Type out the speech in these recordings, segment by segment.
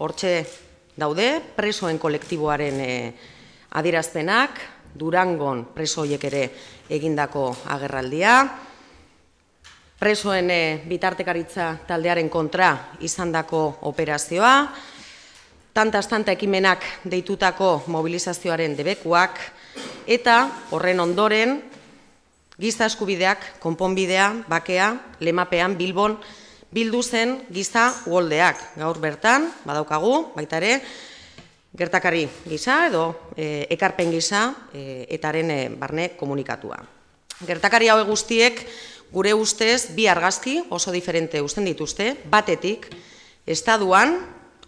hortxe daude presoen kolektiboaren e, adieraztenak, Durangon presoiek ere egindako agerraldia, presoen e, bitartekaritza taldearen kontra izandako operazioa, tantaz-tanta ekimenak deitutako mobilizazioaren debekuak, eta horren ondoren, giza eskubideak, konponbidea, bakea, lemapean, bilbon, bildu zen giza uoldeak. Gaur bertan, badaukagu, baita ere, gertakari giza edo e, ekarpen giza e, etaren e, barne komunikatua. Gertakari hau guztiek gure ustez bi argazki oso diferente uzten dituzte, batetik, estaduan,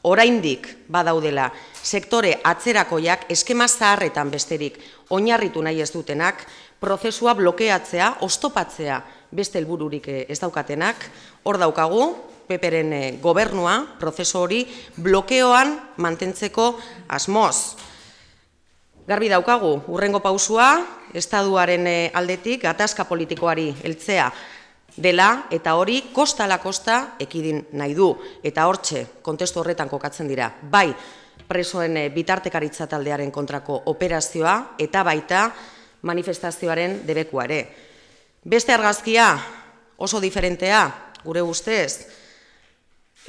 oraindik badaudela sektore atzerakoiak eskema zaharretan besterik oinarritu nahi ez dutenak, prozesua blokeatzea, ostopatzea beste helbururik eh, ez daukatenak, hor daukagu, peperen eh, gobernua, prozeso hori, blokeoan mantentzeko asmoz. Garbi daukagu, urrengo pausua, estaduaren eh, aldetik, gatazka politikoari heltzea dela, eta hori kostala kosta ekidin nahi du, eta hortxe, kontestu horretan kokatzen dira, bai, presoen bitartekaritza taldearen kontrako operazioa, eta baita manifestazioaren debekuare. Beste argazkia oso diferentea, gure ustez,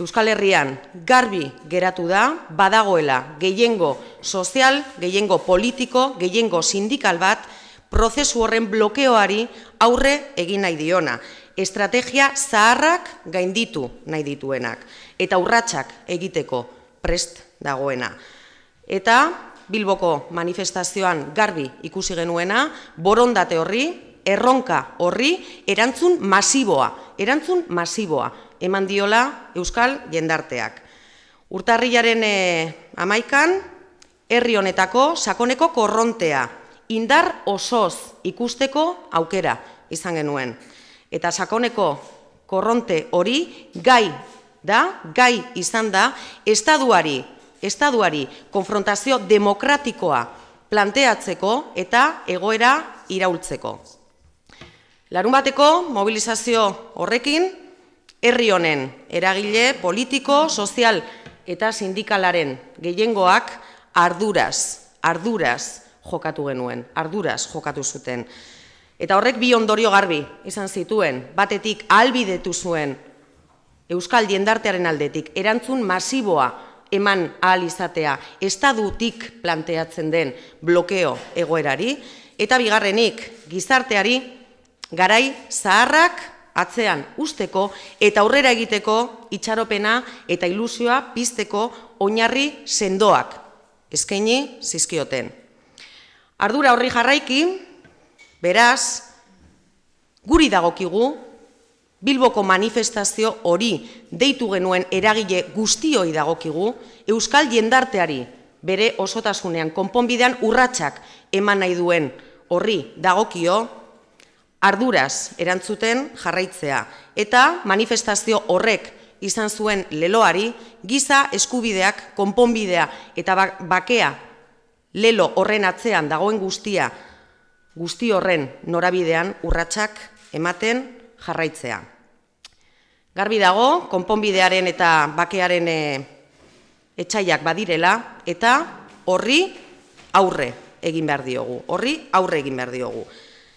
Euskal Herrian garbi geratu da, badagoela gehiengo sozial, gehiengo politiko, gehiengo sindikal bat, prozesu horren blokeoari aurre egin nahi diona. Estrategia zaharrak gainditu nahi dituenak, eta urratxak egiteko prest dagoena. Eta Bilboko manifestazioan garbi ikusi genuena, borondate horri, erronka horri erantzun masiboa, erantzun masiboa, eman diola Euskal Jendarteak. Urtarriaren eh, amaikan, herri honetako sakoneko korrontea, indar osoz ikusteko aukera izan genuen. Eta sakoneko korronte hori gai da, gai izan da, estaduari, estaduari konfrontazio demokratikoa planteatzeko eta egoera iraultzeko. Larun bateko mobilizazio horrekin, herri honen eragile politiko, sozial eta sindikalaren gehiengoak arduraz, arduraz jokatu genuen, arduraz jokatu zuten. Eta horrek bi ondorio garbi izan zituen, batetik albidetu zuen Euskal Diendartearen aldetik, erantzun masiboa eman ahal izatea, estadutik planteatzen den blokeo egoerari, eta bigarrenik gizarteari garai zaharrak atzean usteko eta aurrera egiteko itxaropena eta ilusioa pizteko oinarri sendoak eskaini zizkioten. Ardura horri jarraiki, beraz, guri dagokigu Bilboko manifestazio hori deitu genuen eragile guztioi dagokigu euskal jendarteari bere osotasunean konponbidean urratsak eman nahi duen horri dagokio arduraz erantzuten jarraitzea. Eta manifestazio horrek izan zuen leloari, giza eskubideak, konponbidea eta ba-, bakea lelo horren atzean dagoen guztia, guzti horren norabidean urratsak ematen jarraitzea. Garbi dago, konponbidearen eta bakearen e, eh, etxaiak badirela, eta horri aurre egin behar diogu, horri aurre egin behar diogu.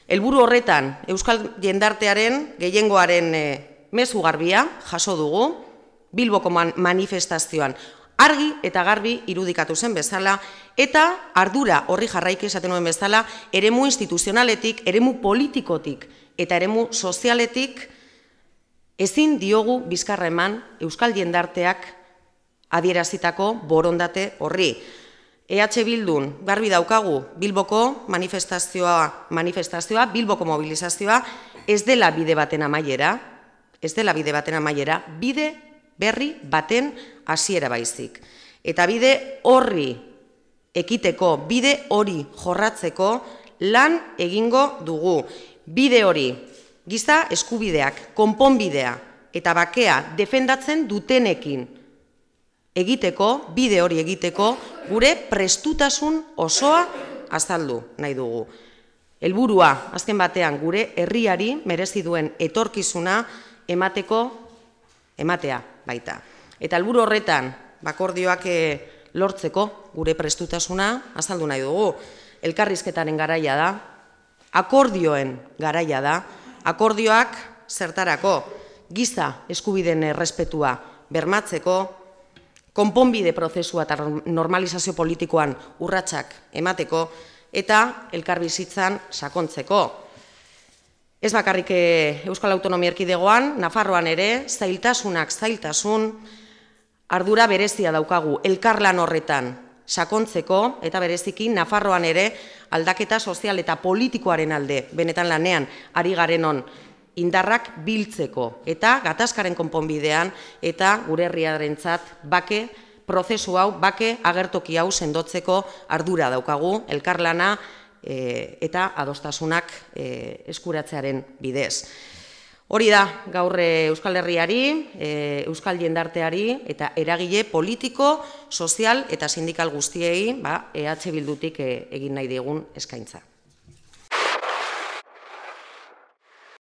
Elburu horretan, Euskal Jendartearen gehiengoaren e, mezu garbia jaso dugu Bilboko manifestazioan argi eta garbi irudikatu zen bezala, eta ardura horri jarraik esaten nuen bezala, eremu instituzionaletik, eremu politikotik eta eremu sozialetik ezin diogu bizkarra eman Euskal Jendarteak adierazitako borondate horri. EH Bildun garbi daukagu Bilboko manifestazioa, manifestazioa Bilboko mobilizazioa ez dela bide baten amaiera, ez dela bide baten amaiera, bide berri baten hasiera baizik. Eta bide horri ekiteko, bide hori jorratzeko lan egingo dugu. Bide hori giza eskubideak, konponbidea eta bakea defendatzen dutenekin egiteko, bide hori egiteko, gure prestutasun osoa azaldu nahi dugu. Helburua azken batean, gure herriari merezi duen etorkizuna emateko ematea baita. Eta helburu horretan, bakordioak eh, lortzeko gure prestutasuna azaldu nahi dugu. Elkarrizketaren garaia da, akordioen garaia da, akordioak zertarako, giza eskubideen respetua bermatzeko, konponbide prozesua eta normalizazio politikoan urratsak emateko eta elkarbizitzan sakontzeko. Ez bakarrik eh, Euskal Autonomia Erkidegoan, Nafarroan ere, zailtasunak zailtasun ardura berezia daukagu elkarlan horretan sakontzeko eta bereziki Nafarroan ere aldaketa sozial eta politikoaren alde benetan lanean ari garenon indarrak biltzeko eta gatazkaren konponbidean eta gure herriaren bake, prozesu hau, bake agertoki hau sendotzeko ardura daukagu, elkarlana eh, eta adostasunak eh, eskuratzearen bidez. Hori da, gaur eh, Euskal Herriari, Euskal Jendarteari eta eragile politiko, sozial eta sindikal guztiei ba, e EH Bildutik egin nahi digun eskaintza.